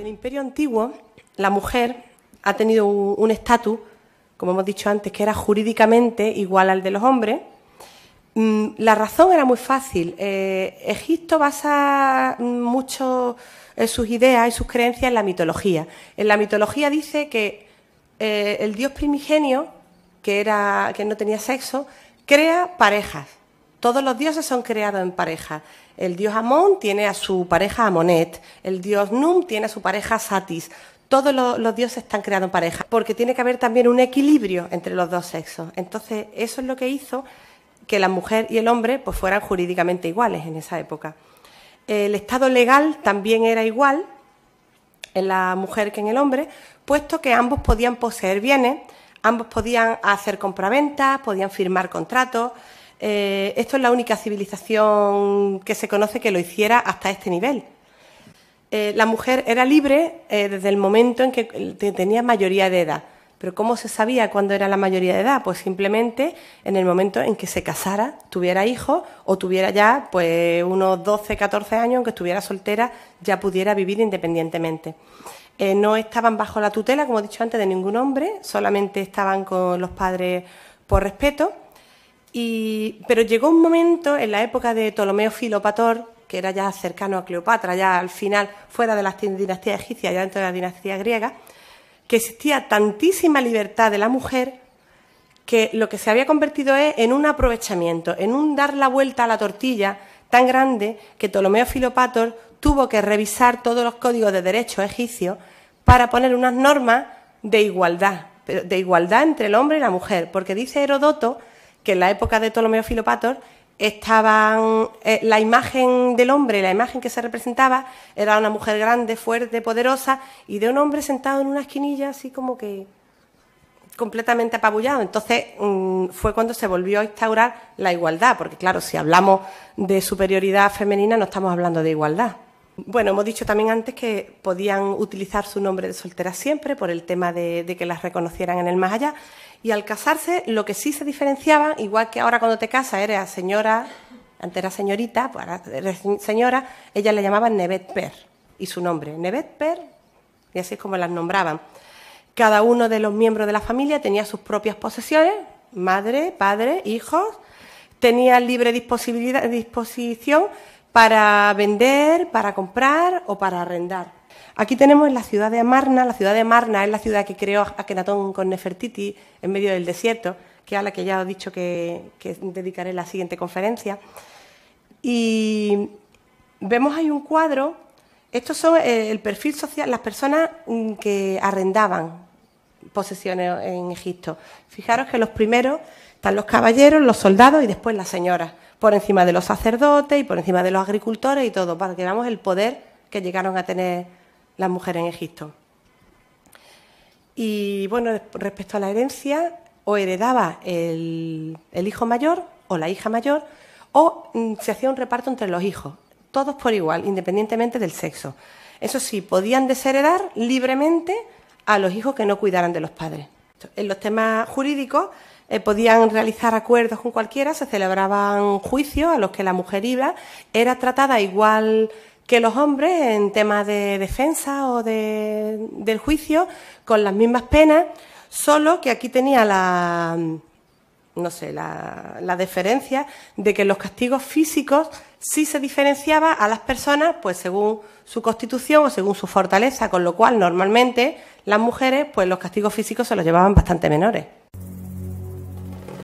En el imperio antiguo, la mujer ha tenido un estatus, como hemos dicho antes, que era jurídicamente igual al de los hombres. Mm, la razón era muy fácil. Eh, Egipto basa mm, mucho eh, sus ideas y sus creencias en la mitología. En la mitología dice que eh, el dios primigenio, que, era, que no tenía sexo, crea parejas todos los dioses son creados en pareja. El dios Amón tiene a su pareja Amonet, el dios Num tiene a su pareja Satis. Todos los, dioses están creados en pareja, porque tiene que haber también un equilibrio entre los dos sexos. Entonces, eso es lo que hizo que la mujer y el hombre pues, fueran jurídicamente iguales en esa época. El estado legal también era igual en la mujer que en el hombre, puesto que ambos podían poseer bienes, ambos podían hacer compraventas, podían firmar contratos. Eh, esto es la única civilización que se conoce que lo hiciera hasta este nivel. Eh, la mujer era libre eh, desde el momento en que tenía mayoría de edad. Pero ¿cómo se sabía cuándo era la mayoría de edad? Pues simplemente en el momento en que se casara, tuviera hijos o tuviera ya pues unos 12, 14 años, aunque estuviera soltera, ya pudiera vivir independientemente. no estaban bajo la tutela, como he dicho antes, de ningún hombre, solamente estaban con los padres por respeto pero llegó un momento en la época de Ptolomeo Filopator, que era ya cercano a Cleopatra, ya al final fuera de la dinastía egipcia, ya dentro de la dinastía griega, que existía tantísima libertad de la mujer que lo que se había convertido es en un aprovechamiento, en un dar la vuelta a la tortilla tan grande que Ptolomeo Filopator tuvo que revisar todos los códigos de derecho egipcio para poner unas normas de igualdad, de igualdad entre el hombre y la mujer, porque dice Herodoto que en la época de Ptolomeo Filopator estaban eh, la imagen del hombre, la imagen que se representaba era una mujer grande, fuerte, poderosa y de un hombre sentado en una esquinilla así como que completamente apabullado. Entonces mm, fue cuando se volvió a instaurar la igualdad, porque claro, si hablamos de superioridad femenina no estamos hablando de igualdad. Bueno, hemos dicho también antes que podían utilizar su nombre de soltera siempre por el tema de, que las reconocieran en el más allá. Y al casarse, lo que sí se diferenciaba, igual que ahora cuando te casas eres señora, antes era señorita, pues ahora eres señora, ella le llamaban Nevet Per y su nombre, Nevet Per, y así es como las nombraban. Cada uno de los miembros de la familia tenía sus propias posesiones, madre, padre, hijos, tenía libre disposición para vender, para comprar o para arrendar. Aquí tenemos la ciudad de Amarna. La ciudad de Amarna es la ciudad que creó Akenatón con Nefertiti en medio del desierto, que a la que ya he dicho que, que dedicaré la siguiente conferencia. Y vemos ahí un cuadro. Estos son eh, el perfil social, las personas mm, que arrendaban posesiones en Egipto. Fijaros que los primeros están los caballeros, los soldados y después las señoras por encima de los sacerdotes y por encima de los agricultores y todo, para que veamos el poder que llegaron a tener las mujeres en Egipto. Y bueno, respecto a la herencia, o heredaba el, el hijo mayor o la hija mayor, o mm, se hacía un reparto entre los hijos, todos por igual, independientemente del sexo. Eso sí, podían desheredar libremente a los hijos que no cuidaran de los padres. En los temas jurídicos, eh, podían realizar acuerdos con cualquiera, se celebraban juicios a los que la mujer iba, era tratada igual que los hombres en temas de defensa o de, del juicio, con las mismas penas, solo que aquí tenía la, no sé, la, la deferencia de que los castigos físicos sí se diferenciaba a las personas, pues según su constitución o según su fortaleza, con lo cual normalmente las mujeres, pues los castigos físicos se los llevaban bastante menores.